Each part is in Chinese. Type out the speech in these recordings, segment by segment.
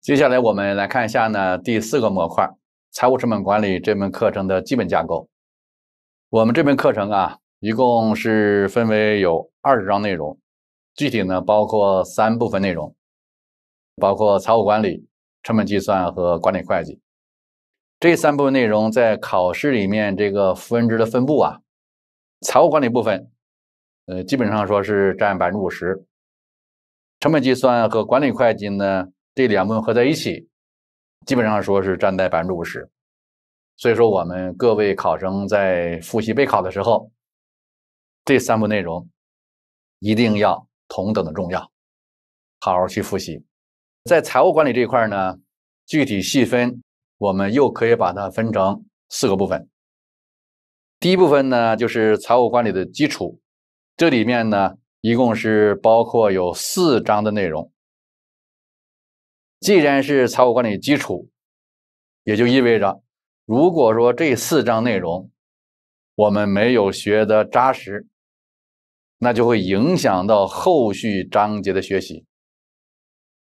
接下来我们来看一下呢，第四个模块《财务成本管理》这门课程的基本架构。我们这门课程啊，一共是分为有二十章内容，具体呢包括三部分内容，包括财务管理、成本计算和管理会计。这三部分内容在考试里面这个分值的分布啊，财务管理部分，呃，基本上说是占百分之五十，成本计算和管理会计呢。这两部分合在一起，基本上说是占在百分之五十。所以说，我们各位考生在复习备考的时候，这三部内容一定要同等的重要，好好去复习。在财务管理这一块呢，具体细分，我们又可以把它分成四个部分。第一部分呢，就是财务管理的基础，这里面呢，一共是包括有四章的内容。既然是财务管理基础，也就意味着，如果说这四章内容我们没有学的扎实，那就会影响到后续章节的学习。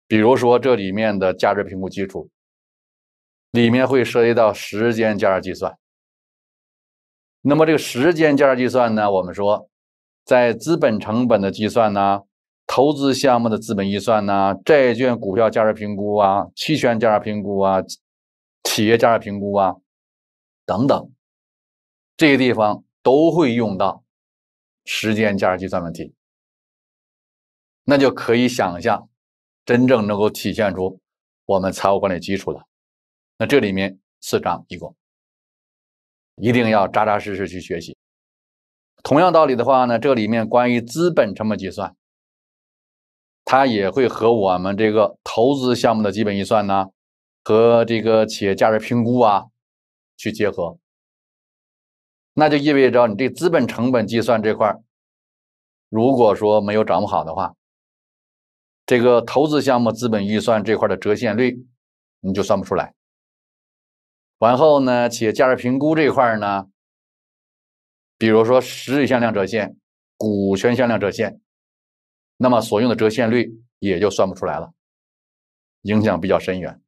比如说，这里面的价值评估基础，里面会涉及到时间价值计算。那么这个时间价值计算呢，我们说，在资本成本的计算呢。投资项目的资本预算呐，债券、股票价值评估啊，期权价值评估啊，企业价值评估啊，等等，这些地方都会用到时间价值计算问题。那就可以想象，真正能够体现出我们财务管理基础的，那这里面四章一共，一定要扎扎实实去学习。同样道理的话呢，这里面关于资本成本计算。它也会和我们这个投资项目的基本预算呢，和这个企业价值评估啊去结合，那就意味着你这资本成本计算这块如果说没有掌握好的话，这个投资项目资本预算这块的折现率你就算不出来。完后呢，企业价值评估这块呢，比如说实体向量折现、股权向量折现。那么所用的折现率也就算不出来了，影响比较深远。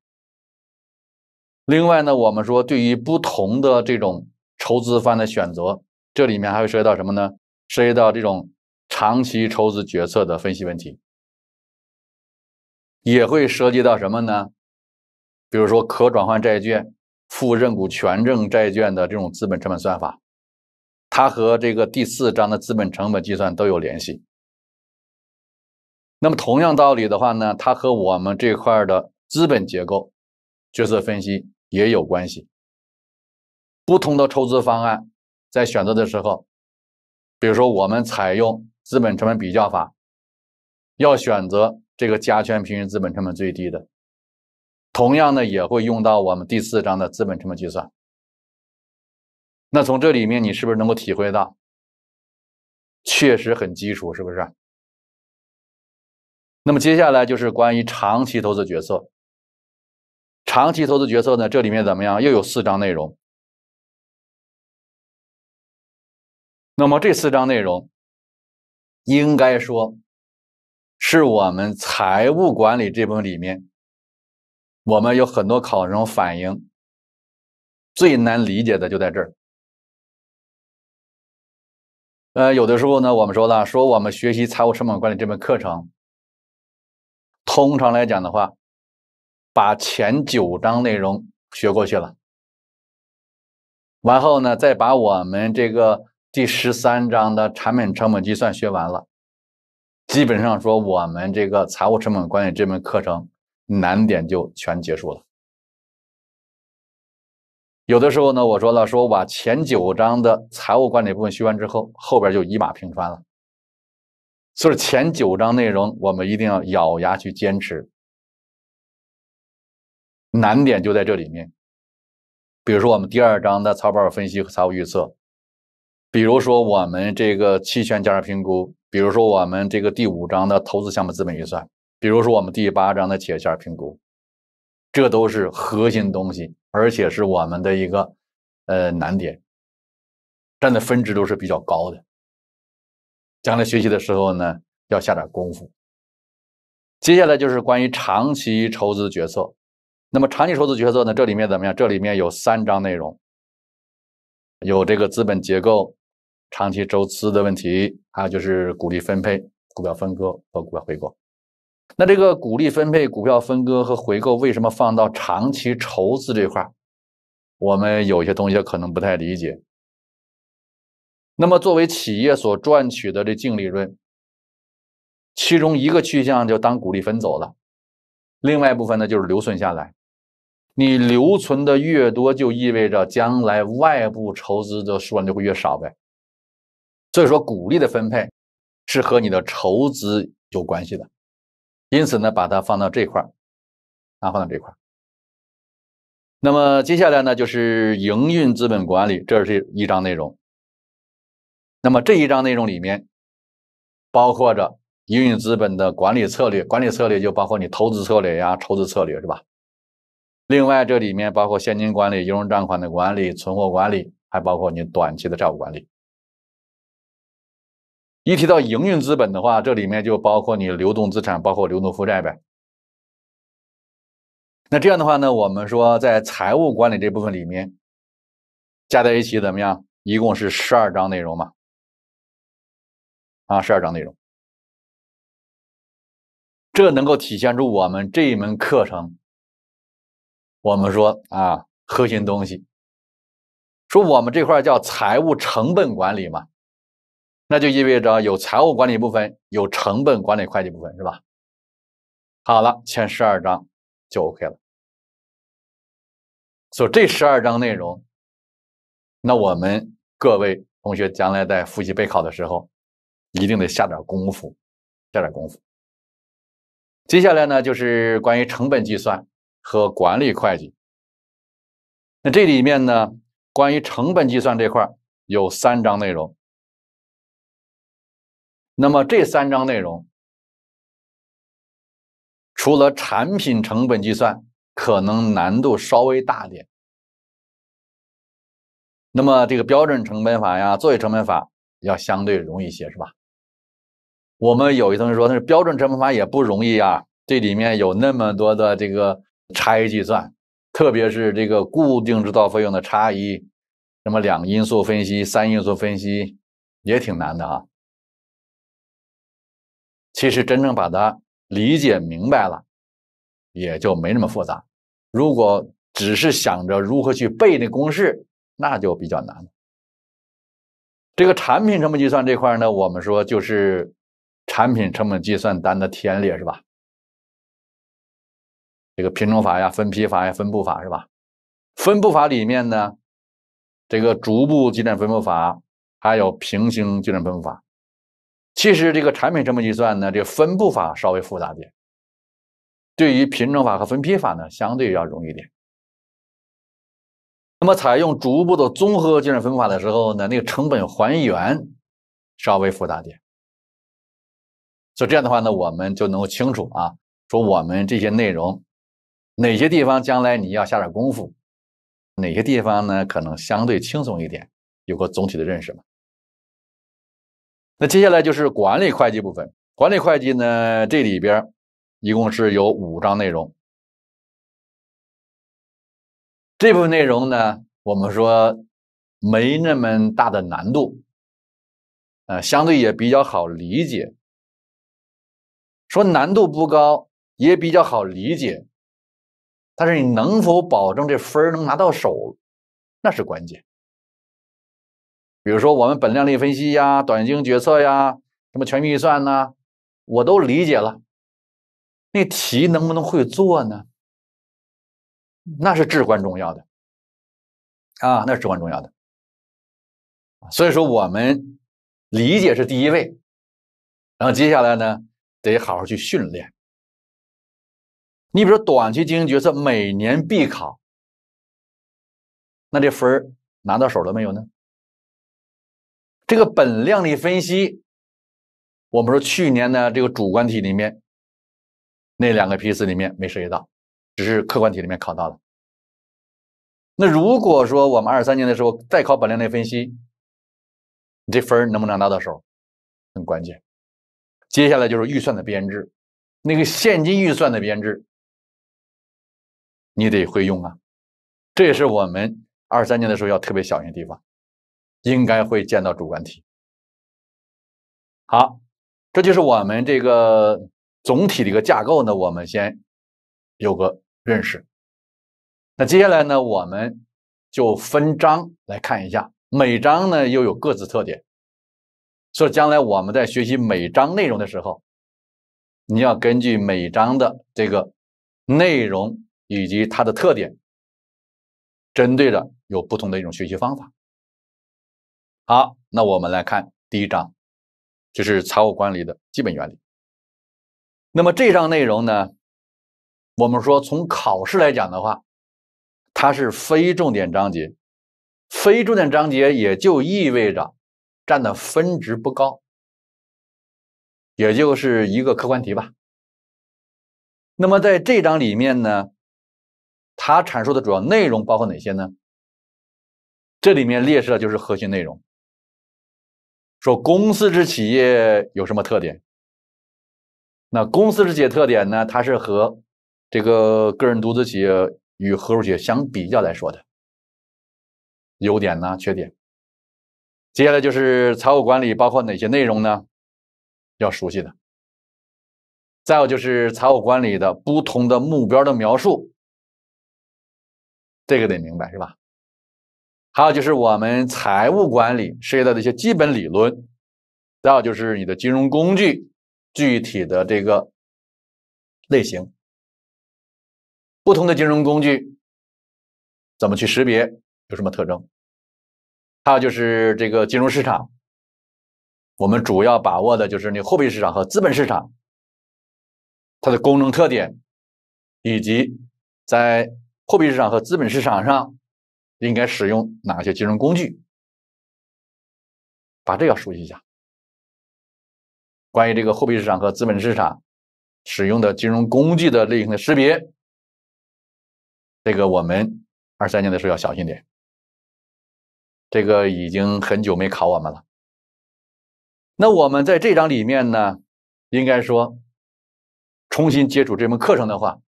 另外呢，我们说对于不同的这种筹资方的选择，这里面还会涉及到什么呢？涉及到这种长期筹资决策的分析问题，也会涉及到什么呢？比如说可转换债券、负认股权证债券的这种资本成本算法，它和这个第四章的资本成本计算都有联系。那么，同样道理的话呢，它和我们这块的资本结构角色分析也有关系。不同的筹资方案在选择的时候，比如说我们采用资本成本比较法，要选择这个加权平均资本成本最低的。同样呢，也会用到我们第四章的资本成本计算。那从这里面，你是不是能够体会到，确实很基础，是不是？那么接下来就是关于长期投资决策。长期投资决策呢，这里面怎么样？又有四章内容。那么这四章内容，应该说，是我们财务管理这分里面，我们有很多考生反映最难理解的就在这儿。呃，有的时候呢，我们说了，说我们学习财务成本管理这门课程。通常来讲的话，把前九章内容学过去了，完后呢，再把我们这个第十三章的产品成本计算学完了，基本上说我们这个财务成本管理这门课程难点就全结束了。有的时候呢，我说了，说我把前九章的财务管理部分学完之后，后边就一马平川了。所以前九章内容我们一定要咬牙去坚持，难点就在这里面。比如说我们第二章的财报分析和财务预测，比如说我们这个期权价值评估，比如说我们这个第五章的投资项目资本预算，比如说我们第八章的企业价值评估，这都是核心东西，而且是我们的一个呃难点，占的分值都是比较高的。将来学习的时候呢，要下点功夫。接下来就是关于长期筹资决策。那么长期筹资决策呢，这里面怎么样？这里面有三章内容，有这个资本结构、长期筹资的问题，还有就是股利分配、股票分割和股票回购。那这个股利分配、股票分割和回购为什么放到长期筹资这块？我们有些同学可能不太理解。那么，作为企业所赚取的这净利润，其中一个去向就当股利分走了，另外一部分呢就是留存下来。你留存的越多，就意味着将来外部筹资的数量就会越少呗。所以说，股利的分配是和你的筹资有关系的。因此呢，把它放到这块儿，啊，放到这块儿。那么接下来呢，就是营运资本管理，这是一章内容。那么这一章内容里面包括着营运资本的管理策略，管理策略就包括你投资策略呀、筹资策略是吧？另外这里面包括现金管理、应用账款的管理、存货管理，还包括你短期的债务管理。一提到营运资本的话，这里面就包括你流动资产，包括流动负债呗。那这样的话呢，我们说在财务管理这部分里面加在一起怎么样？一共是十二章内容嘛？啊，十二章内容，这能够体现出我们这一门课程。我们说啊，核心东西，说我们这块叫财务成本管理嘛，那就意味着有财务管理部分，有成本管理会计部分，是吧？好了，前十二章就 OK 了。所以这十二章内容，那我们各位同学将来在复习备考的时候。一定得下点功夫，下点功夫。接下来呢，就是关于成本计算和管理会计。那这里面呢，关于成本计算这块有三章内容。那么这三章内容，除了产品成本计算可能难度稍微大点，那么这个标准成本法呀、作业成本法要相对容易些，是吧？我们有一同学说：“那是标准成本法也不容易啊，这里面有那么多的这个差异计算，特别是这个固定制造费用的差异，那么两因素分析、三因素分析也挺难的啊。其实真正把它理解明白了，也就没那么复杂。如果只是想着如何去背那公式，那就比较难。这个产品成本计算这块呢，我们说就是。”产品成本计算单的填列是吧？这个品种法呀、分批法呀、分布法是吧？分布法里面呢，这个逐步计算分布法还有平行计算分布法。其实这个产品成本计算呢，这分布法稍微复杂点。对于品种法和分批法呢，相对要容易点。那么采用逐步的综合计算分布法的时候呢，那个成本还原稍微复杂点。所以这样的话呢，我们就能够清楚啊，说我们这些内容，哪些地方将来你要下点功夫，哪些地方呢可能相对轻松一点，有个总体的认识嘛。那接下来就是管理会计部分，管理会计呢这里边一共是有五章内容，这部分内容呢我们说没那么大的难度，呃，相对也比较好理解。说难度不高，也比较好理解，但是你能否保证这分能拿到手，那是关键。比如说我们本量力分析呀、短经决策呀、什么全预算呐，我都理解了，那题能不能会做呢？那是至关重要的啊，那是至关重要的。所以说，我们理解是第一位，然后接下来呢？得好好去训练。你比如说，短期经营决策每年必考，那这分儿拿到手了没有呢？这个本量力分析，我们说去年呢，这个主观题里面那两个批次里面没涉及到，只是客观题里面考到了。那如果说我们二三年的时候再考本量力分析，你这分儿能不能拿到手？很关键。接下来就是预算的编制，那个现金预算的编制，你得会用啊。这也是我们二三年的时候要特别小心的地方，应该会见到主观题。好，这就是我们这个总体的一个架构呢，我们先有个认识。那接下来呢，我们就分章来看一下，每章呢又有各自特点。所以，将来我们在学习每章内容的时候，你要根据每章的这个内容以及它的特点，针对着有不同的一种学习方法。好，那我们来看第一章，就是财务管理的基本原理。那么这章内容呢，我们说从考试来讲的话，它是非重点章节，非重点章节也就意味着。占的分值不高，也就是一个客观题吧。那么在这章里面呢，它阐述的主要内容包括哪些呢？这里面列示的就是核心内容，说公司制企业有什么特点？那公司制企业特点呢，它是和这个个人独资企业与合伙企业相比较来说的，优点呢，缺点。接下来就是财务管理包括哪些内容呢？要熟悉的。再有就是财务管理的不同的目标的描述，这个得明白是吧？还有就是我们财务管理涉及到的一些基本理论，再有就是你的金融工具具体的这个类型，不同的金融工具怎么去识别，有什么特征？还有就是这个金融市场，我们主要把握的就是你货币市场和资本市场，它的功能特点，以及在货币市场和资本市场上应该使用哪些金融工具，把这个熟悉一下。关于这个货币市场和资本市场使用的金融工具的类型的识别，这个我们二三年的时候要小心点。这个已经很久没考我们了。那我们在这章里面呢，应该说，重新接触这门课程的话，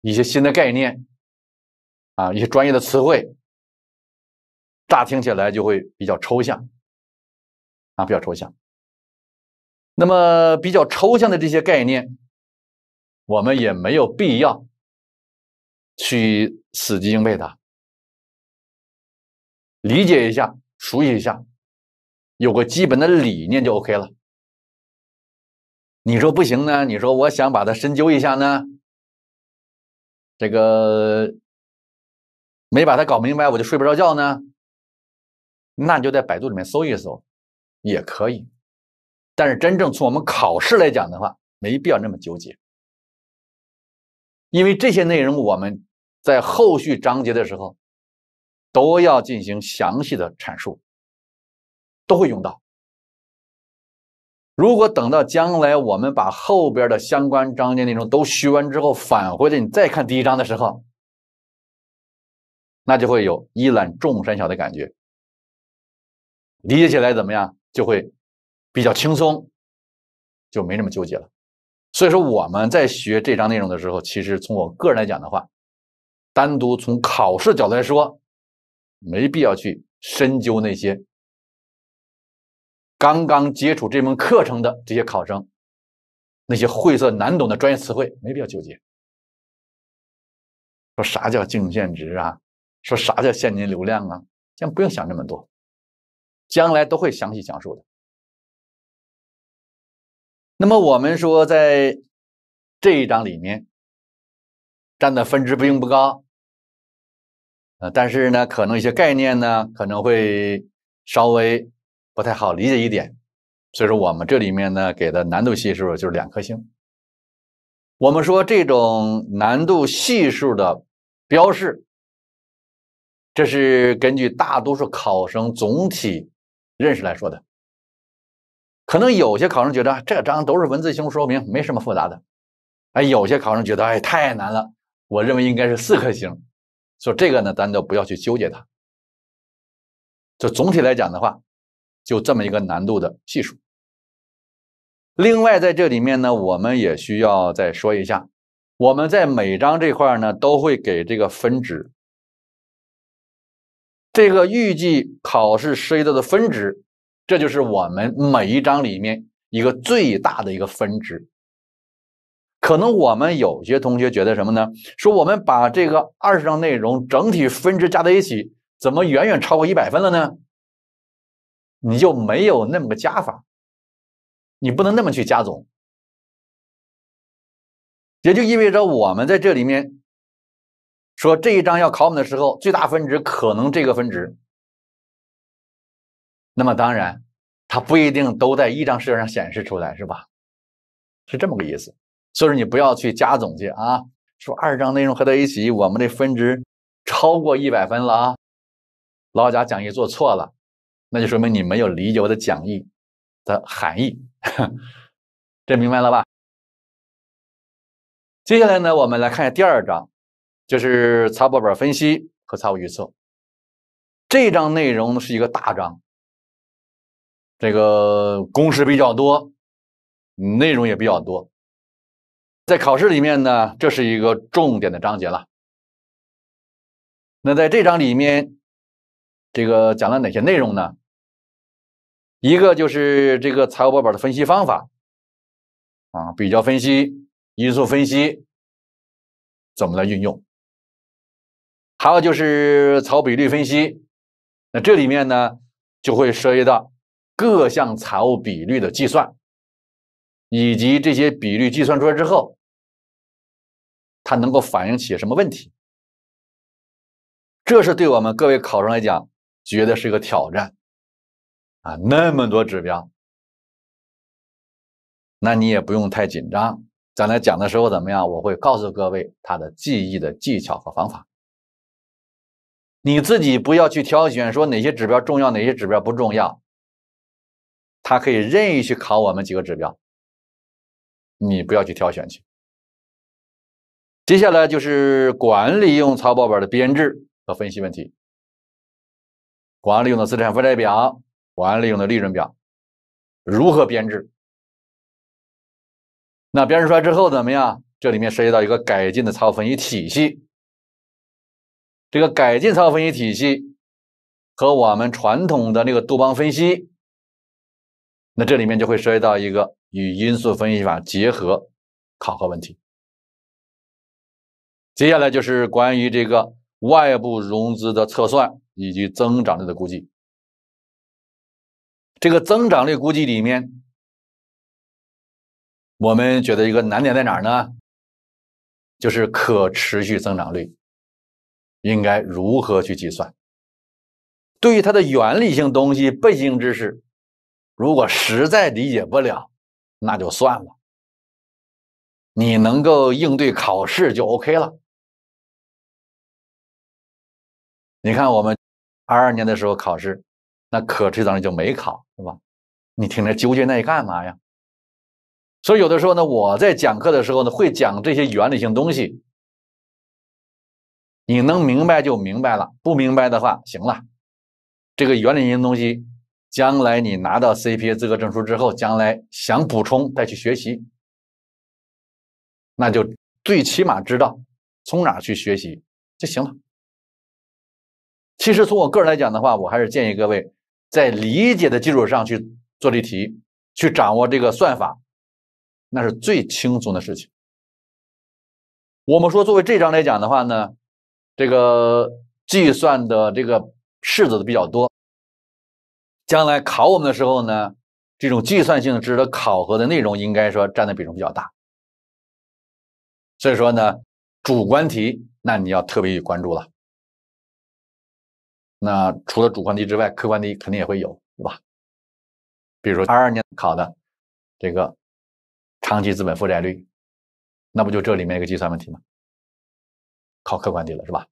一些新的概念，啊，一些专业的词汇，乍听起来就会比较抽象，啊，比较抽象。那么比较抽象的这些概念，我们也没有必要去死记硬背的。理解一下，熟悉一下，有个基本的理念就 OK 了。你说不行呢？你说我想把它深究一下呢？这个没把它搞明白我就睡不着觉呢？那你就在百度里面搜一搜也可以。但是真正从我们考试来讲的话，没必要那么纠结，因为这些内容我们在后续章节的时候。都要进行详细的阐述，都会用到。如果等到将来我们把后边的相关章节内容都学完之后，返回来你再看第一章的时候，那就会有一览众山小的感觉，理解起来怎么样就会比较轻松，就没那么纠结了。所以说我们在学这章内容的时候，其实从我个人来讲的话，单独从考试角度来说。没必要去深究那些刚刚接触这门课程的这些考生，那些晦涩难懂的专业词汇，没必要纠结。说啥叫净现值啊？说啥叫现金流量啊？先不用想那么多，将来都会详细讲述的。那么我们说，在这一章里面占的分值并不高。呃，但是呢，可能一些概念呢，可能会稍微不太好理解一点，所以说我们这里面呢给的难度系数就是两颗星。我们说这种难度系数的标示，这是根据大多数考生总体认识来说的。可能有些考生觉得这章都是文字性说明，没什么复杂的；哎，有些考生觉得哎太难了，我认为应该是四颗星。所以这个呢，咱就不要去纠结它。就总体来讲的话，就这么一个难度的系数。另外在这里面呢，我们也需要再说一下，我们在每章这块呢都会给这个分值，这个预计考试涉及到的分值，这就是我们每一章里面一个最大的一个分值。可能我们有些同学觉得什么呢？说我们把这个二十章内容整体分值加在一起，怎么远远超过一百分了呢？你就没有那么个加法，你不能那么去加总，也就意味着我们在这里面说这一章要考我们的时候，最大分值可能这个分值。那么当然，它不一定都在一张试卷上显示出来，是吧？是这么个意思。以说你不要去加总结啊，说二章内容合在一起，我们的分值超过一百分了啊。老贾讲义做错了，那就说明你没有理解我的讲义的含义，这明白了吧？接下来呢，我们来看一下第二章，就是财务报表分析和财务预测。这章内容是一个大章，这个公式比较多，内容也比较多。在考试里面呢，这是一个重点的章节了。那在这章里面，这个讲了哪些内容呢？一个就是这个财务报表的分析方法，啊，比较分析、因素分析，怎么来运用？还有就是财务比率分析。那这里面呢，就会涉及到各项财务比率的计算，以及这些比率计算出来之后。它能够反映起什么问题？这是对我们各位考生来讲，觉得是一个挑战啊！那么多指标，那你也不用太紧张。将来讲的时候怎么样？我会告诉各位他的记忆的技巧和方法。你自己不要去挑选，说哪些指标重要，哪些指标不重要。它可以任意去考我们几个指标，你不要去挑选去。接下来就是管理用草报表的编制和分析问题。管理用的资产负债表、管理用的利润表，如何编制？那编制出来之后怎么样？这里面涉及到一个改进的草分析体系。这个改进草分析体系和我们传统的那个杜邦分析，那这里面就会涉及到一个与因素分析法结合考核问题。接下来就是关于这个外部融资的测算以及增长率的估计。这个增长率估计里面，我们觉得一个难点在哪儿呢？就是可持续增长率应该如何去计算。对于它的原理性东西、背景知识，如果实在理解不了，那就算了。你能够应对考试就 OK 了。你看，我们二二年的时候考试，那可最当时就没考，是吧？你听着纠结那干嘛呀？所以有的时候呢，我在讲课的时候呢，会讲这些原理性东西。你能明白就明白了，不明白的话，行了。这个原理性东西，将来你拿到 CPA 资格证书之后，将来想补充再去学习，那就最起码知道从哪去学习就行了。其实从我个人来讲的话，我还是建议各位在理解的基础上去做例题，去掌握这个算法，那是最轻松的事情。我们说，作为这章来讲的话呢，这个计算的这个式子的比较多。将来考我们的时候呢，这种计算性质的考核的内容应该说占的比重比较大。所以说呢，主观题那你要特别关注了。那除了主观题之外，客观题肯定也会有，对吧？比如说二二年考的这个长期资本负债率，那不就这里面一个计算问题吗？考客观题了，是吧？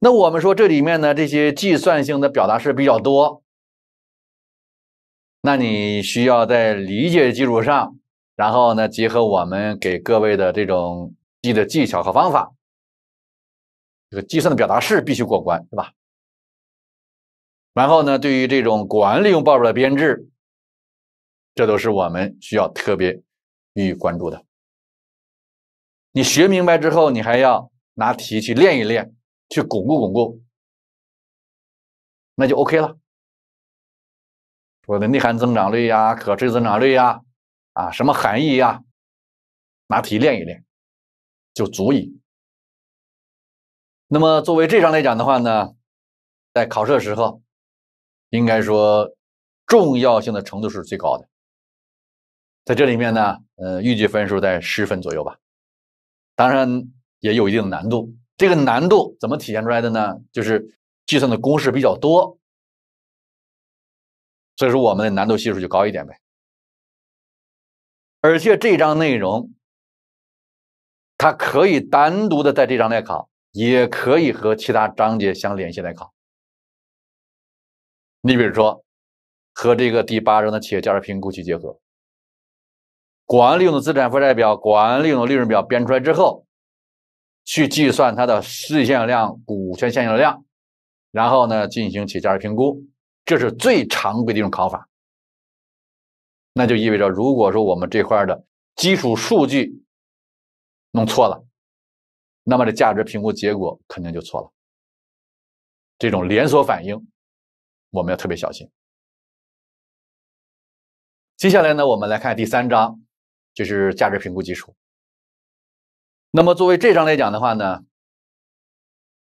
那我们说这里面呢，这些计算性的表达式比较多，那你需要在理解基础上，然后呢，结合我们给各位的这种记的技巧和方法，这个计算的表达式必须过关，是吧？然后呢，对于这种管理用报表的编制，这都是我们需要特别予以关注的。你学明白之后，你还要拿题去练一练，去巩固巩固，那就 OK 了。说的内涵增长率呀、可追增长率呀、啊什么含义呀，拿题练一练就足以。那么作为这章来讲的话呢，在考试的时候。应该说，重要性的程度是最高的。在这里面呢，呃，预计分数在十分左右吧。当然也有一定的难度。这个难度怎么体现出来的呢？就是计算的公式比较多，所以说我们的难度系数就高一点呗。而且这章内容，它可以单独的在这章来考，也可以和其他章节相联系来考。你比如说，和这个第八章的企业价值评估去结合，管理用的资产负债表、管理用的利润表编出来之后，去计算它的现现量、股权现现量，然后呢进行企业价值评估，这是最常规的一种考法。那就意味着，如果说我们这块的基础数据弄错了，那么这价值评估结果肯定就错了。这种连锁反应。我们要特别小心。接下来呢，我们来看第三章，就是价值评估基础。那么作为这章来讲的话呢，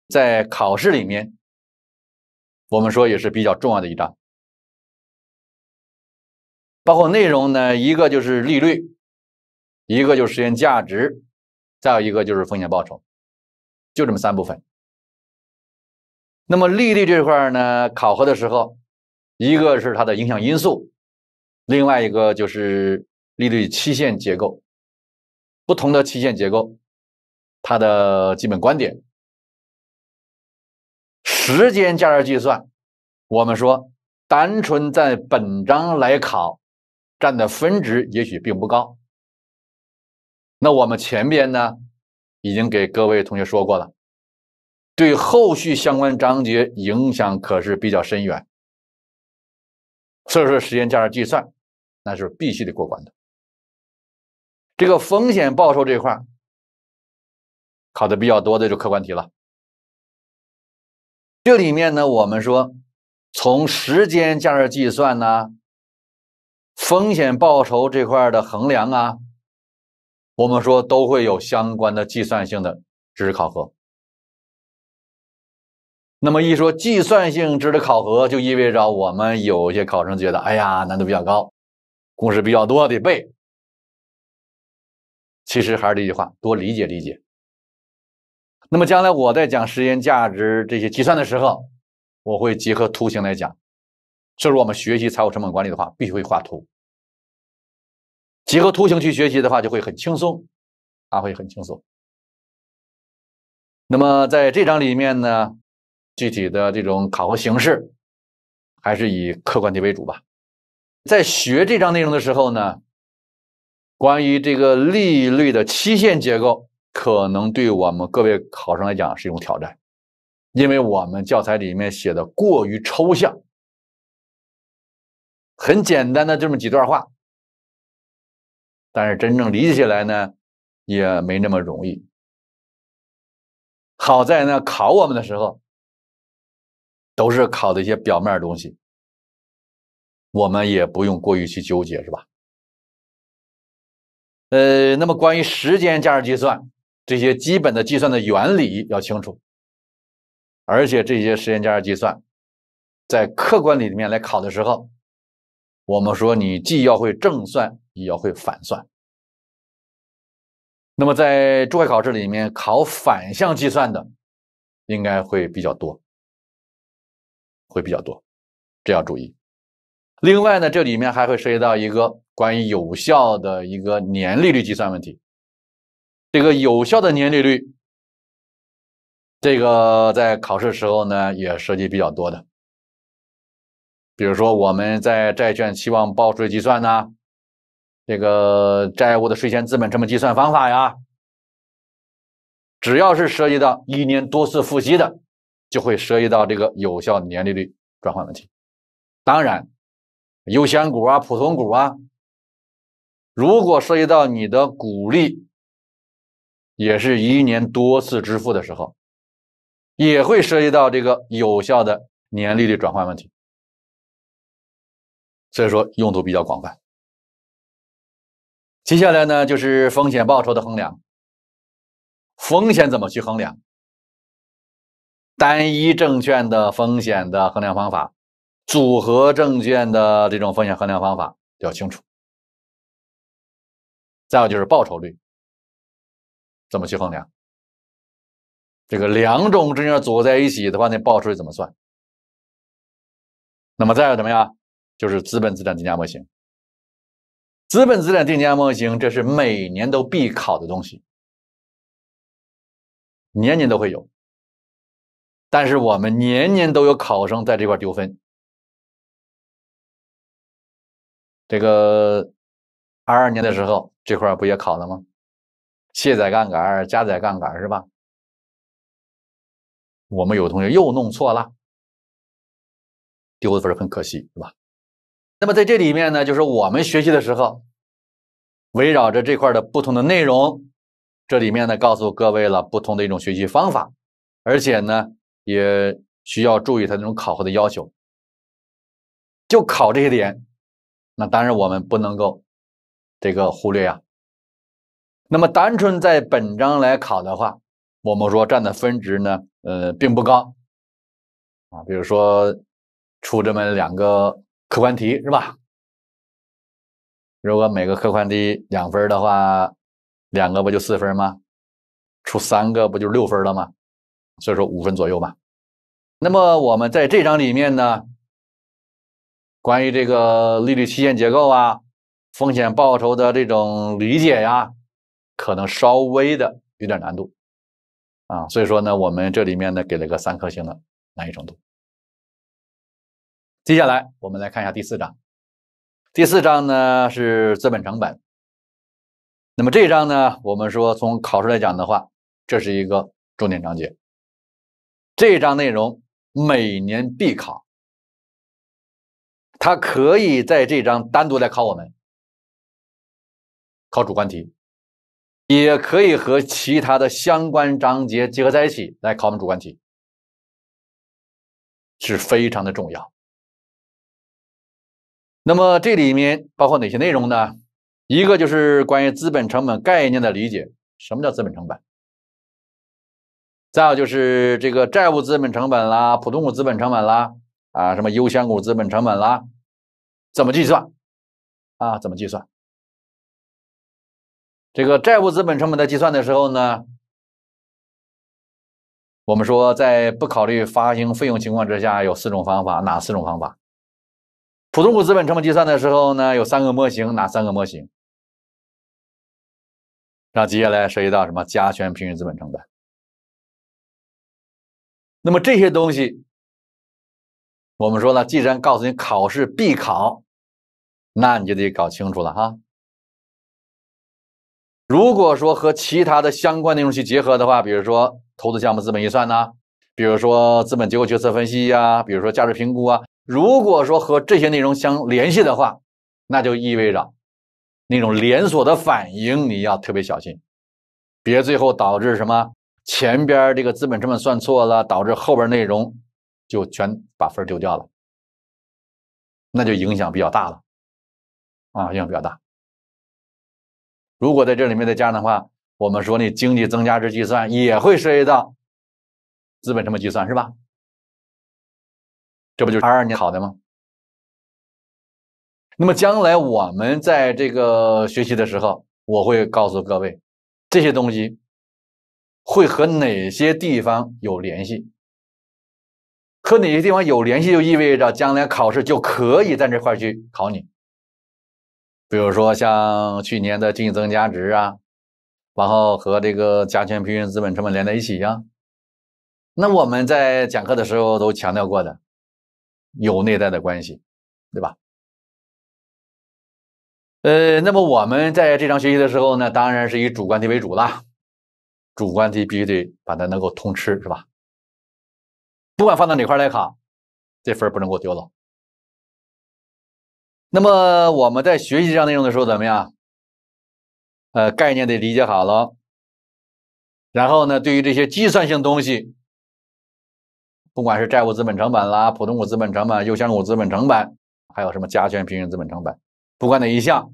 在考试里面，我们说也是比较重要的一章。包括内容呢，一个就是利率，一个就是实现值，再有一个就是风险报酬，就这么三部分。那么利率这块呢，考核的时候，一个是它的影响因素，另外一个就是利率期限结构，不同的期限结构，它的基本观点，时间价值计算，我们说单纯在本章来考，占的分值也许并不高。那我们前边呢，已经给各位同学说过了。对后续相关章节影响可是比较深远，所以说时间价值计算，那是必须得过关的。这个风险报酬这块考的比较多的就客观题了。这里面呢，我们说从时间价值计算呢，风险报酬这块的衡量啊，我们说都会有相关的计算性的知识考核。那么一说计算性质的考核，就意味着我们有些考生觉得，哎呀，难度比较高，公式比较多得背。其实还是这句话，多理解理解。那么将来我在讲时间价值这些计算的时候，我会结合图形来讲。所以说，我们学习财务成本管理的话，必须会画图，结合图形去学习的话，就会很轻松，啊，会很轻松。那么在这章里面呢？具体的这种考核形式，还是以客观题为主吧。在学这章内容的时候呢，关于这个利率的期限结构，可能对我们各位考生来讲是一种挑战，因为我们教材里面写的过于抽象，很简单的这么几段话，但是真正理解起来呢，也没那么容易。好在呢，考我们的时候。都是考的一些表面东西，我们也不用过于去纠结，是吧？呃，那么关于时间价值计算这些基本的计算的原理要清楚，而且这些时间价值计算在客观里面来考的时候，我们说你既要会正算，也要会反算。那么在注会考试里面考反向计算的，应该会比较多。会比较多，这要注意。另外呢，这里面还会涉及到一个关于有效的一个年利率计算问题。这个有效的年利率，这个在考试时候呢也涉及比较多的。比如说我们在债券期望报税计算呢，这个债务的税前资本成么计算方法呀？只要是涉及到一年多次付息的。就会涉及到这个有效年利率转换问题。当然，优先股啊、普通股啊，如果涉及到你的股利也是一年多次支付的时候，也会涉及到这个有效的年利率转换问题。所以说用途比较广泛。接下来呢，就是风险报酬的衡量。风险怎么去衡量？单一证券的风险的衡量方法，组合证券的这种风险衡量方法要清楚。再有就是报酬率怎么去衡量？这个两种证券组合在一起的话那报酬率怎么算？那么再有怎么样？就是资本资产定价模型。资本资产定价模型这是每年都必考的东西，年年都会有。但是我们年年都有考生在这块丢分。这个二二年的时候这块不也考了吗？卸载杠杆、加载杠杆是吧？我们有同学又弄错了，丢的分很可惜，是吧？那么在这里面呢，就是我们学习的时候，围绕着这块的不同的内容，这里面呢告诉各位了不同的一种学习方法，而且呢。也需要注意他那种考核的要求，就考这些点，那当然我们不能够这个忽略啊。那么单纯在本章来考的话，我们说占的分值呢，呃，并不高啊。比如说出这么两个客观题是吧？如果每个客观题两分的话，两个不就四分吗？出三个不就六分了吗？所以说五分左右吧。那么我们在这章里面呢，关于这个利率期限结构啊、风险报酬的这种理解呀，可能稍微的有点难度啊。所以说呢，我们这里面呢给了个三颗星的难易程度。接下来我们来看一下第四章。第四章呢是资本成本。那么这章呢，我们说从考试来讲的话，这是一个重点章节。这一章内容每年必考，它可以在这章单独来考我们，考主观题，也可以和其他的相关章节结合在一起来考我们主观题，是非常的重要。那么这里面包括哪些内容呢？一个就是关于资本成本概念的理解，什么叫资本成本？再有就是这个债务资本成本啦、普通股资本成本啦啊，什么优先股资本成本啦，怎么计算啊？怎么计算？这个债务资本成本的计算的时候呢，我们说在不考虑发行费用情况之下，有四种方法，哪四种方法？普通股资本成本计算的时候呢，有三个模型，哪三个模型？那接下来涉及到什么加权平均资本成本？那么这些东西，我们说了，既然告诉你考试必考，那你就得搞清楚了哈。如果说和其他的相关内容去结合的话，比如说投资项目资本预算呐，比如说资本结构决策分析呀，比如说价值评估啊，如果说和这些内容相联系的话，那就意味着那种连锁的反应，你要特别小心，别最后导致什么。前边这个资本成本算错了，导致后边内容就全把分丢掉了，那就影响比较大了，啊，影响比较大。如果在这里面再加的话，我们说那经济增加值计算也会涉及到资本成本计算，是吧？这不就是二二年考的吗？那么将来我们在这个学习的时候，我会告诉各位这些东西。会和哪些地方有联系？和哪些地方有联系，就意味着将来考试就可以在这块去考你。比如说，像去年的经济增加值啊，然后和这个加权平均资本成本连在一起呀。那我们在讲课的时候都强调过的，有内在的关系，对吧？呃，那么我们在这章学习的时候呢，当然是以主观题为主了。主观题必须得把它能够通吃，是吧？不管放到哪块来考，这分不能给我丢了。那么我们在学习这样内容的时候，怎么样？呃，概念得理解好了。然后呢，对于这些计算性东西，不管是债务资本成本啦、普通股资本成本、优先股资本成本，还有什么加权平均资本成本，不管哪一项，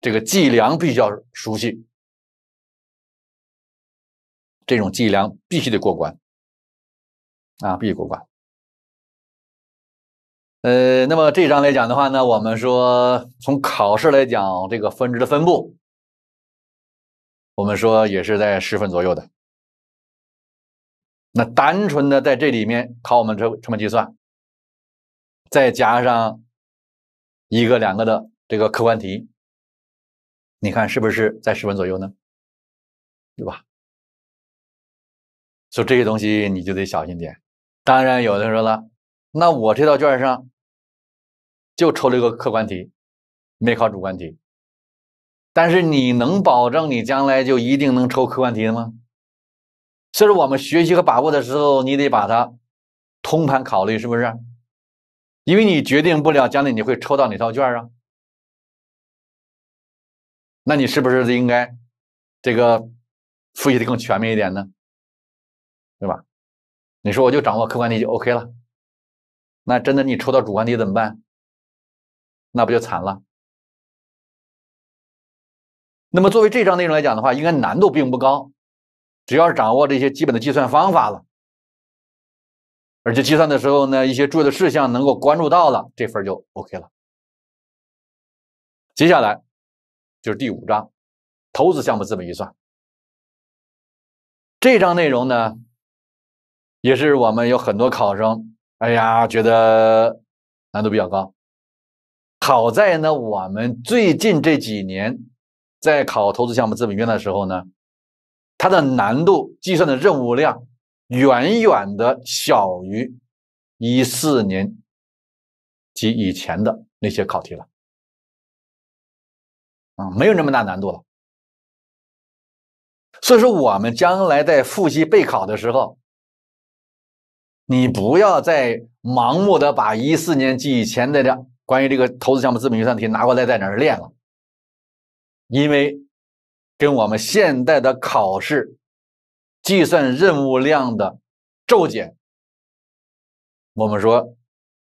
这个计量比较熟悉。这种计量必须得过关，啊，必须过关。呃，那么这一章来讲的话呢，我们说从考试来讲，这个分值的分布，我们说也是在十分左右的。那单纯的在这里面考我们成成本计算，再加上一个两个的这个客观题，你看是不是在十分左右呢？对吧？就这些东西你就得小心点，当然有的说了，那我这道卷上就抽了一个客观题，没考主观题。但是你能保证你将来就一定能抽客观题的吗？所以说我们学习和把握的时候，你得把它通盘考虑，是不是？因为你决定不了将来你会抽到哪套卷啊。那你是不是应该这个复习的更全面一点呢？对吧？你说我就掌握客观题就 OK 了，那真的你抽到主观题怎么办？那不就惨了？那么作为这章内容来讲的话，应该难度并不高，只要是掌握这些基本的计算方法了，而且计算的时候呢，一些注意的事项能够关注到了，这份就 OK 了。接下来就是第五章，投资项目资本预算。这章内容呢？也是我们有很多考生，哎呀，觉得难度比较高。好在呢，我们最近这几年在考投资项目资本预的时候呢，它的难度、计算的任务量远远的小于一四年及以前的那些考题了啊，没有那么大难度了。所以说，我们将来在复习备考的时候。你不要再盲目的把一四年及以前的关于这个投资项目资本预算题拿过来在那儿练了，因为跟我们现代的考试计算任务量的骤减，我们说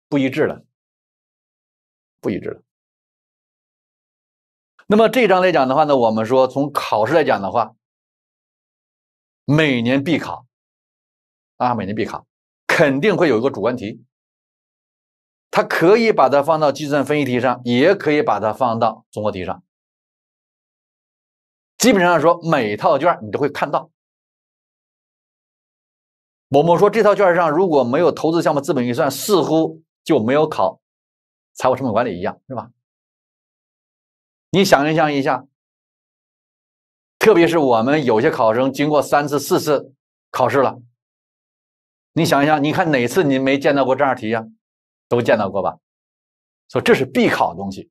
不一致了，不一致了。那么这一章来讲的话呢，我们说从考试来讲的话，每年必考，啊，每年必考。肯定会有一个主观题，他可以把它放到计算分析题上，也可以把它放到综合题上。基本上说，每套卷你都会看到。某某说这套卷上如果没有投资项目资本预算，似乎就没有考财务成本管理一样，是吧？你想一想一下，特别是我们有些考生经过三次、四次考试了。你想一想，你看哪次你没见到过这样题呀？都见到过吧？说这是必考的东西。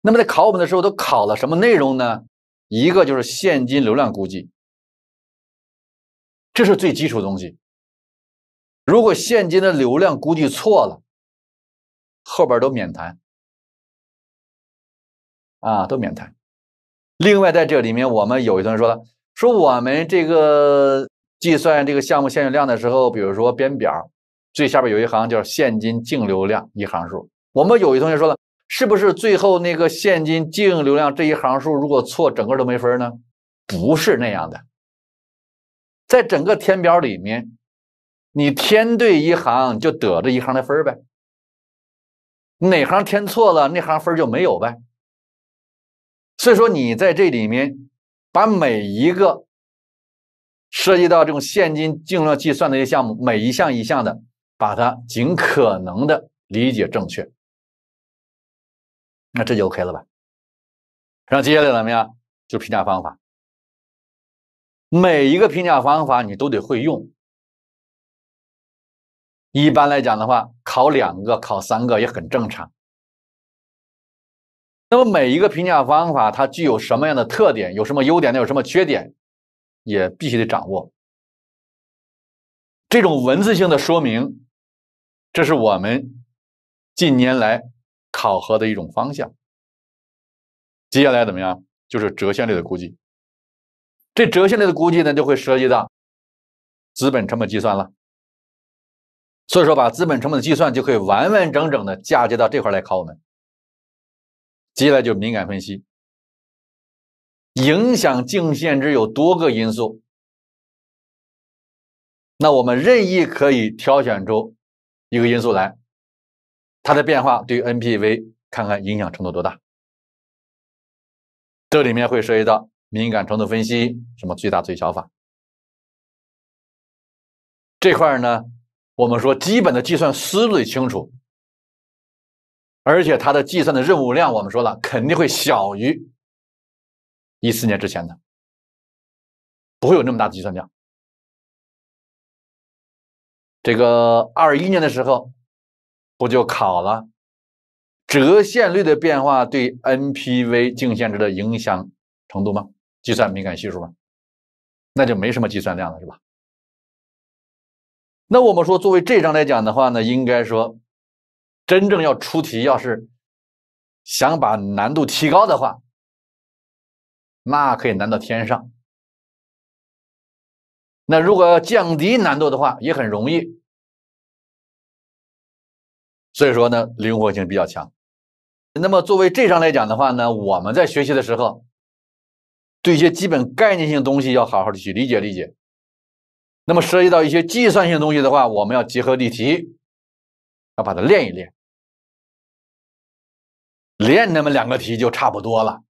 那么在考我们的时候，都考了什么内容呢？一个就是现金流量估计，这是最基础的东西。如果现金的流量估计错了，后边都免谈啊，都免谈。另外在这里面，我们有一同学说了，说我们这个。计算这个项目现有量的时候，比如说编表，最下边有一行叫现金净流量一行数。我们有一同学说了，是不是最后那个现金净流量这一行数如果错，整个都没分呢？不是那样的，在整个填表里面，你填对一行就得这一行的分呗。哪行填错了，那行分就没有呗。所以说你在这里面把每一个。涉及到这种现金净额计算的一些项目，每一项一项的把它尽可能的理解正确，那这就 OK 了吧？然后接下来怎么样？就评价方法，每一个评价方法你都得会用。一般来讲的话，考两个考三个也很正常。那么每一个评价方法它具有什么样的特点？有什么优点？有什么缺点？也必须得掌握这种文字性的说明，这是我们近年来考核的一种方向。接下来怎么样？就是折现率的估计。这折现率的估计呢，就会涉及到资本成本计算了。所以说，把资本成本的计算就可以完完整整的嫁接到这块来考我们。接下来就敏感分析。影响净现值有多个因素，那我们任意可以挑选出一个因素来，它的变化对 NPV 看看影响程度多大。这里面会涉及到敏感程度分析，什么最大最小法，这块呢，我们说基本的计算思路得清楚，而且它的计算的任务量我们说了肯定会小于。一四年之前的，不会有那么大的计算量。这个二一年的时候，不就考了折现率的变化对 NPV 净现值的影响程度吗？计算敏感系数吗？那就没什么计算量了，是吧？那我们说，作为这张来讲的话呢，应该说，真正要出题，要是想把难度提高的话。那可以难到天上，那如果要降低难度的话，也很容易。所以说呢，灵活性比较强。那么作为这上来讲的话呢，我们在学习的时候，对一些基本概念性东西要好好的去理解理解。那么涉及到一些计算性东西的话，我们要结合例题，要把它练一练，练那么两个题就差不多了。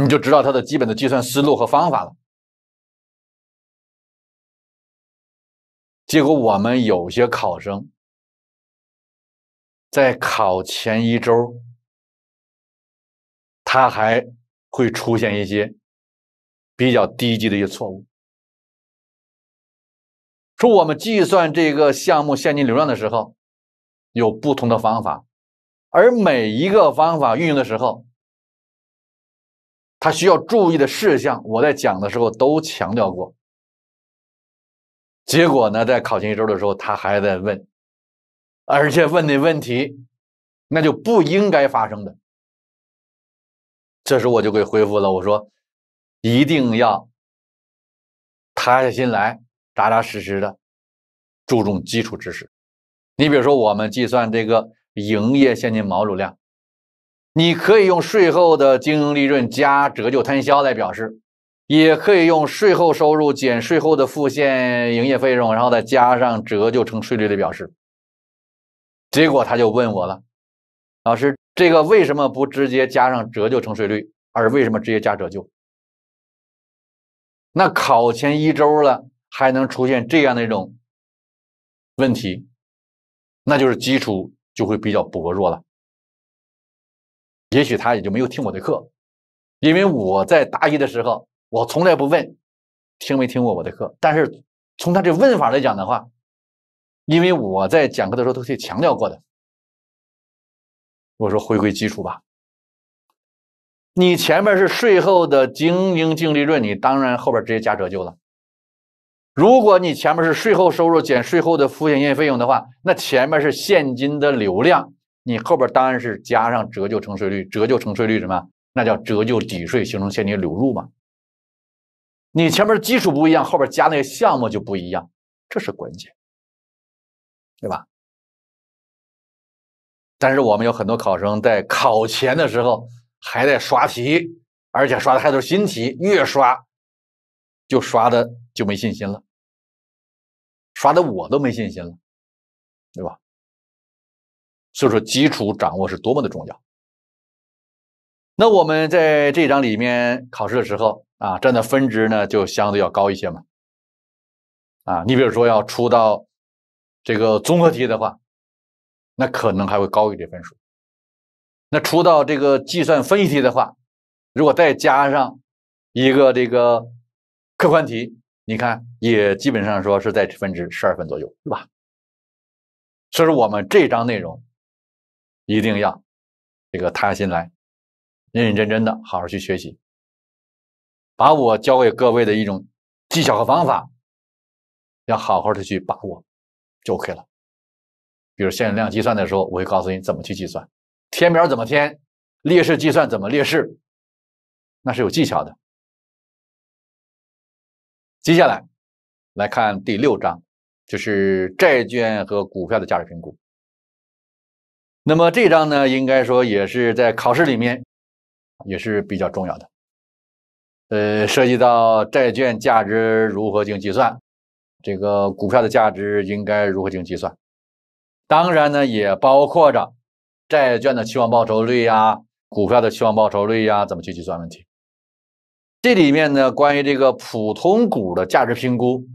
你就知道它的基本的计算思路和方法了。结果我们有些考生在考前一周，他还会出现一些比较低级的一些错误。说我们计算这个项目现金流量的时候，有不同的方法，而每一个方法运用的时候。他需要注意的事项，我在讲的时候都强调过。结果呢，在考前一周的时候，他还在问，而且问的问题那就不应该发生的。这时我就给回复了，我说一定要塌下心来，扎扎实实的注重基础知识。你比如说，我们计算这个营业现金毛流量。你可以用税后的经营利润加折旧摊销来表示，也可以用税后收入减税后的付现营业费用，然后再加上折旧乘税率的表示。结果他就问我了：“老师，这个为什么不直接加上折旧乘税率，而为什么直接加折旧？”那考前一周了还能出现这样的一种问题，那就是基础就会比较薄弱了。也许他也就没有听我的课，因为我在答疑的时候，我从来不问听没听过我的课。但是从他这问法来讲的话，因为我在讲课的时候都是强调过的，我说回归基础吧。你前面是税后的经营净利润，你当然后边直接加折旧了。如果你前面是税后收入减税后的付现营业费用的话，那前面是现金的流量。你后边当然是加上折旧成税率，折旧成税率什么？那叫折旧抵税，形成现金流入嘛。你前面基础不一样，后边加那个项目就不一样，这是关键，对吧？但是我们有很多考生在考前的时候还在刷题，而且刷的还都是新题，越刷就刷的就没信心了，刷的我都没信心了，对吧？所以说基础掌握是多么的重要。那我们在这一章里面考试的时候啊，占的分值呢就相对要高一些嘛。啊，你比如说要出到这个综合题的话，那可能还会高于这分数。那出到这个计算分析题的话，如果再加上一个这个客观题，你看也基本上说是在分值十二分左右，对吧？所以说我们这章内容。一定要这个塌下心来，认认真真的好好去学习，把我教给各位的一种技巧和方法，要好好的去把握，就 OK 了。比如现量计算的时候，我会告诉你怎么去计算，填表怎么填，列式计算怎么列式，那是有技巧的。接下来来看第六章，就是债券和股票的价值评估。那么这章呢，应该说也是在考试里面也是比较重要的，呃，涉及到债券价值如何进行计算，这个股票的价值应该如何进行计算，当然呢，也包括着债券的期望报酬率呀、股票的期望报酬率呀，怎么去计算问题。这里面呢，关于这个普通股的价值评估，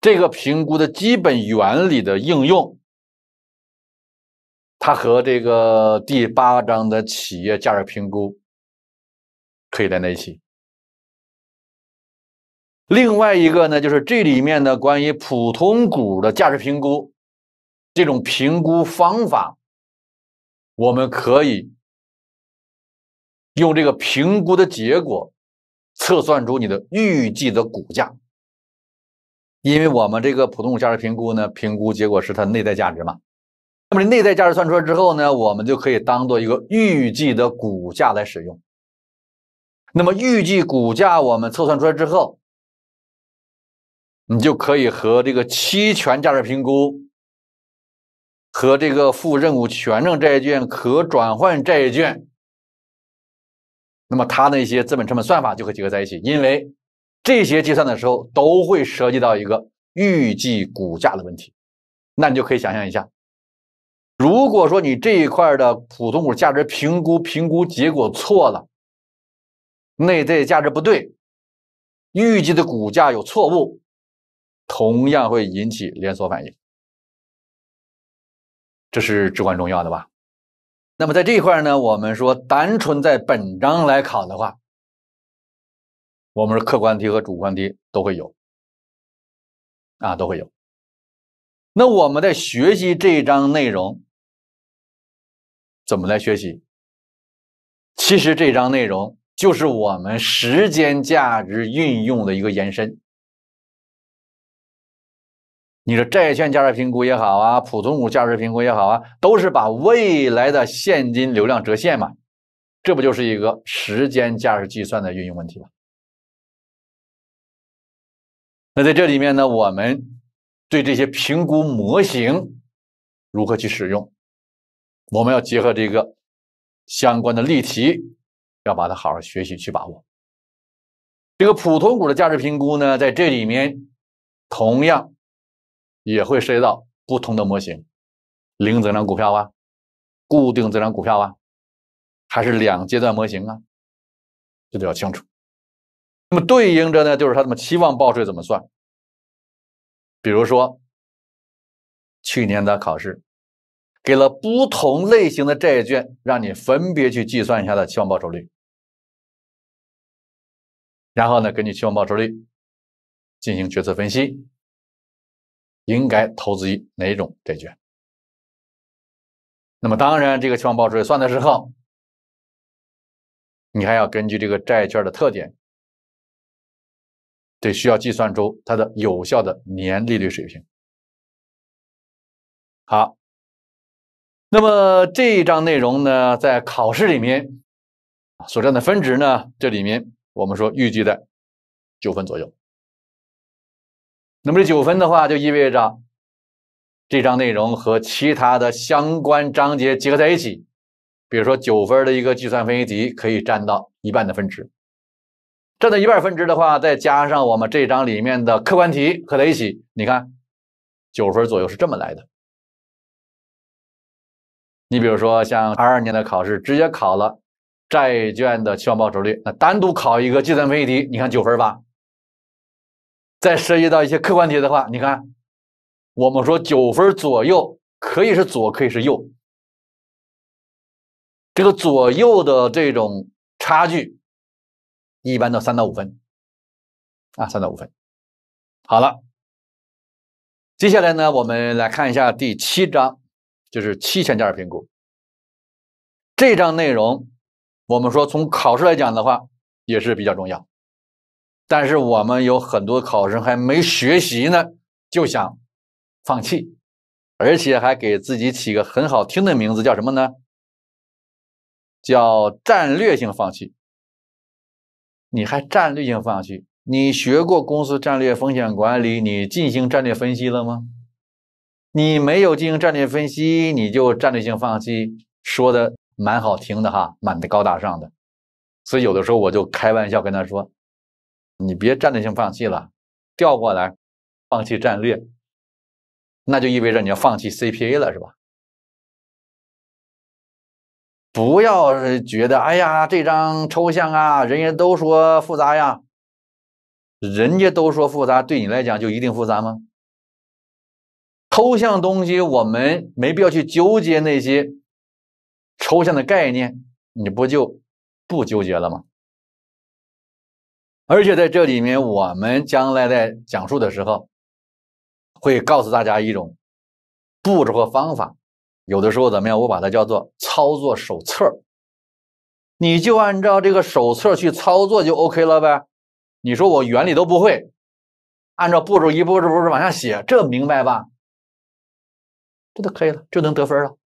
这个评估的基本原理的应用。它和这个第八章的企业价值评估可以连在一起。另外一个呢，就是这里面的关于普通股的价值评估，这种评估方法，我们可以用这个评估的结果测算出你的预计的股价，因为我们这个普通股价值评估呢，评估结果是它内在价值嘛。我们内在价值算出来之后呢，我们就可以当做一个预计的股价来使用。那么预计股价我们测算出来之后，你就可以和这个期权价值评估、和这个负任务权证债券、可转换债券，那么它那些资本成本算法就以结合在一起，因为这些计算的时候都会涉及到一个预计股价的问题。那你就可以想象一下。如果说你这一块的普通股价值评估评估结果错了，内在价值不对，预计的股价有错误，同样会引起连锁反应，这是至关重要的吧？那么在这一块呢，我们说单纯在本章来考的话，我们是客观题和主观题都会有，啊，都会有。那我们在学习这一章内容。怎么来学习？其实这章内容就是我们时间价值运用的一个延伸。你说债券价值评估也好啊，普通股价值评估也好啊，都是把未来的现金流量折现嘛，这不就是一个时间价值计算的运用问题吗？那在这里面呢，我们对这些评估模型如何去使用？我们要结合这个相关的例题，要把它好好学习去把握。这个普通股的价值评估呢，在这里面同样也会涉及到不同的模型，零增长股票啊，固定增长股票啊，还是两阶段模型啊，这都要清楚。那么对应着呢，就是它怎么期望报税怎么算？比如说去年的考试。给了不同类型的债券，让你分别去计算一下的期望报酬率，然后呢，根据期望报酬率进行决策分析，应该投资于哪种债券？那么当然，这个期望报酬率算的时候，你还要根据这个债券的特点，得需要计算出它的有效的年利率水平。好。那么这一章内容呢，在考试里面所占的分值呢？这里面我们说预计在九分左右。那么这九分的话，就意味着这章内容和其他的相关章节结合在一起，比如说九分的一个计算分析题可以占到一半的分值。占到一半分值的话，再加上我们这章里面的客观题合在一起，你看九分左右是这么来的。你比如说，像二二年的考试，直接考了债券的期望报酬率，那单独考一个计算分析题，你看九分吧。再涉及到一些客观题的话，你看，我们说九分左右，可以是左，可以是右。这个左右的这种差距，一般都三到五分，啊，三到五分。好了，接下来呢，我们来看一下第七章。就是七千件评估，这章内容，我们说从考试来讲的话，也是比较重要。但是我们有很多考生还没学习呢，就想放弃，而且还给自己起个很好听的名字，叫什么呢？叫战略性放弃。你还战略性放弃？你学过公司战略风险管理？你进行战略分析了吗？你没有进行战略分析，你就战略性放弃，说的蛮好听的哈，蛮的高大上的。所以有的时候我就开玩笑跟他说：“你别战略性放弃了，调过来，放弃战略，那就意味着你要放弃 CPA 了，是吧？”不要觉得哎呀，这张抽象啊，人家都说复杂呀，人家都说复杂，对你来讲就一定复杂吗？抽象东西，我们没必要去纠结那些抽象的概念，你不就不纠结了吗？而且在这里面，我们将来在讲述的时候，会告诉大家一种步骤和方法。有的时候怎么样，我把它叫做操作手册，你就按照这个手册去操作就 OK 了呗。你说我原理都不会，按照步骤一步一步往下写，这明白吧？这都可以了，就能得分了。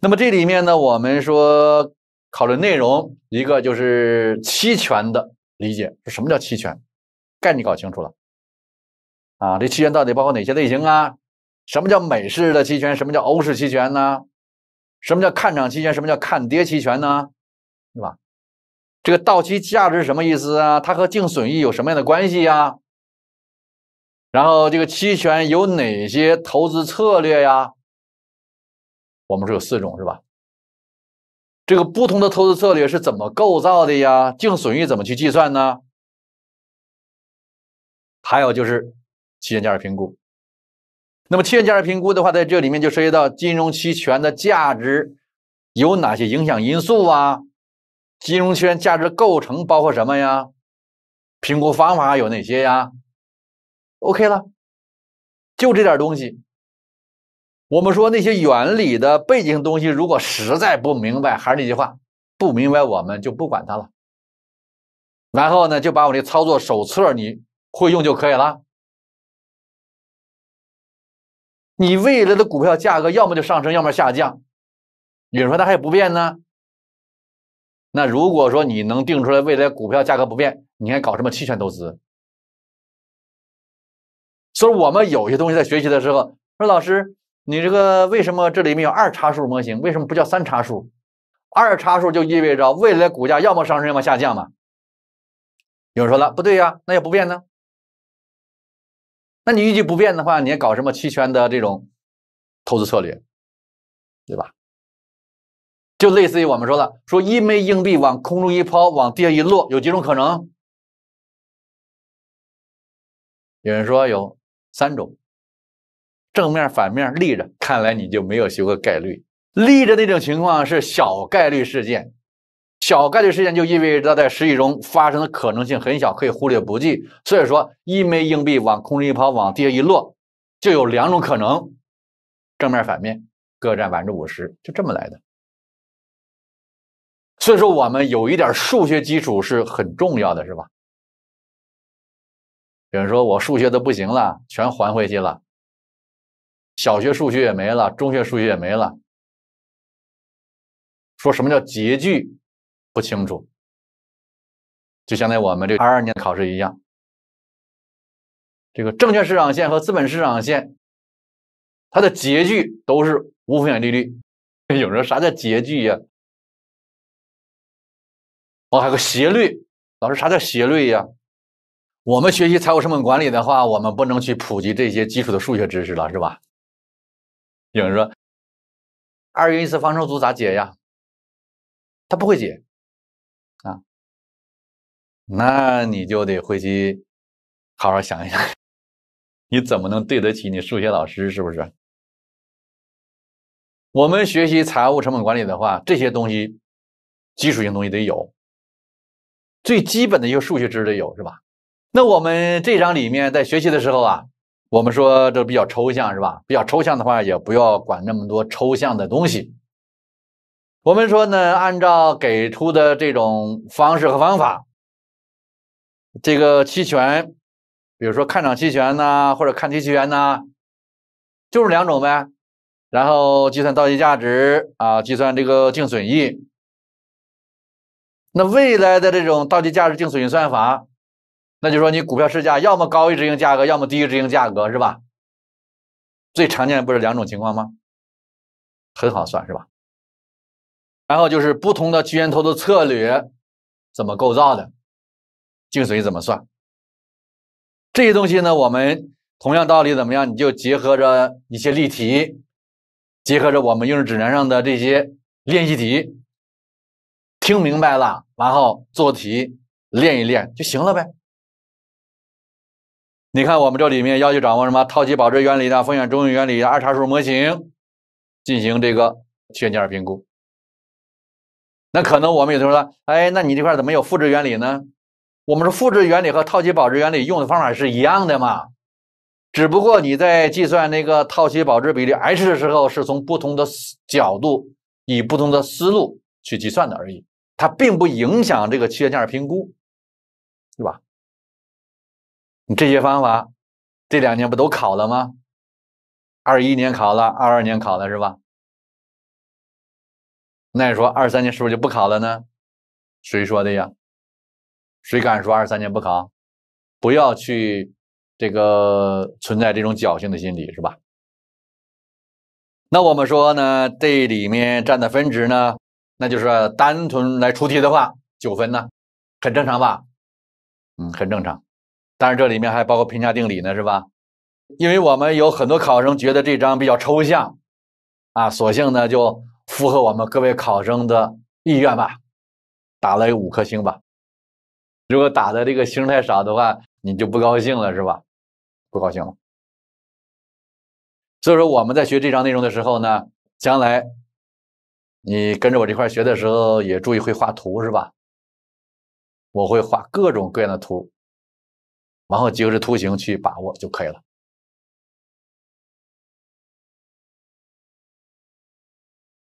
那么这里面呢，我们说考虑内容，一个就是期权的理解，什么叫期权，概念搞清楚了，啊，这期权到底包括哪些类型啊？什么叫美式的期权？什么叫欧式期权呢？什么叫看涨期权？什么叫看跌期权呢？是吧？这个到期价值什么意思啊？它和净损益有什么样的关系呀？然后这个期权有哪些投资策略呀？我们说有四种是吧？这个不同的投资策略是怎么构造的呀？净损益怎么去计算呢？还有就是期权价值评估。那么期权价值评估的话，在这里面就涉及到金融期权的价值有哪些影响因素啊？金融期权价值构成包括什么呀？评估方法有哪些呀？OK 了，就这点东西。我们说那些原理的背景东西，如果实在不明白，还是那句话，不明白我们就不管它了。然后呢，就把我这操作手册你会用就可以了。你未来的股票价格要么就上升，要么下降。有人说它还不变呢。那如果说你能定出来未来股票价格不变，你还搞什么期权投资？所以我们有些东西在学习的时候说：“老师，你这个为什么这里面有二叉树模型？为什么不叫三叉树？二叉树就意味着未来股价要么上升要么下降嘛。”有人说了：“不对呀，那要不变呢？那你预计不变的话，你还搞什么期权的这种投资策略，对吧？”就类似于我们说了，说一枚硬币往空中一抛，往地下一落，有几种可能？有人说有。三种，正面反面立着，看来你就没有学过概率。立着那种情况是小概率事件，小概率事件就意味着在实际中发生的可能性很小，可以忽略不计。所以说，一枚硬币往空中一抛，往地下一落，就有两种可能，正面反面各占百分之五十，就这么来的。所以说，我们有一点数学基础是很重要的，是吧？有人说我数学都不行了，全还回去了。小学数学也没了，中学数学也没了。说什么叫截距？不清楚。就相当于我们这二二年考试一样，这个证券市场线和资本市场线，它的截距都是无风险利率。有人说啥叫截距呀？哦，还有个斜率，老师啥叫斜率呀？我们学习财务成本管理的话，我们不能去普及这些基础的数学知识了，是吧？有人说，二元一次方程组咋解呀？他不会解，啊，那你就得回去好好想一想，你怎么能对得起你数学老师是不是？我们学习财务成本管理的话，这些东西基础性东西得有，最基本的一个数学知识得有，是吧？那我们这章里面在学习的时候啊，我们说这比较抽象是吧？比较抽象的话，也不要管那么多抽象的东西。我们说呢，按照给出的这种方式和方法，这个期权，比如说看涨期权呐，或者看跌期权呐，就是两种呗。然后计算到期价值啊，计算这个净损益。那未来的这种到期价值净损益算法。那就说你股票市价要么高于执行价格，要么低于执行价格，是吧？最常见的不是两种情况吗？很好算，是吧？然后就是不同的基金投资策略怎么构造的，净值怎么算？这些东西呢，我们同样道理怎么样？你就结合着一些例题，结合着我们应用指南上的这些练习题，听明白了，然后做题练一练就行了呗。你看，我们这里面要求掌握什么套期保值原理的、风险中性原理的、二叉树模型，进行这个期权儿评估。那可能我们有同学说：“哎，那你这块怎么有复制原理呢？”我们说复制原理和套期保值原理用的方法是一样的嘛，只不过你在计算那个套期保值比例 H 的时候，是从不同的角度、以不同的思路去计算的而已，它并不影响这个期权值评估，对吧？这些方法，这两年不都考了吗？二一年考了，二二年考了，是吧？那你说二三年是不是就不考了呢？谁说的呀？谁敢说二三年不考？不要去这个存在这种侥幸的心理，是吧？那我们说呢，这里面占的分值呢，那就是单纯来出题的话，九分呢，很正常吧？嗯，很正常。但是这里面还包括评价定理呢，是吧？因为我们有很多考生觉得这章比较抽象，啊，索性呢就符合我们各位考生的意愿吧，打了五颗星吧。如果打的这个星太少的话，你就不高兴了，是吧？不高兴了。所以说我们在学这章内容的时候呢，将来你跟着我这块学的时候也注意会画图，是吧？我会画各种各样的图。然后结合着图形去把握就可以了。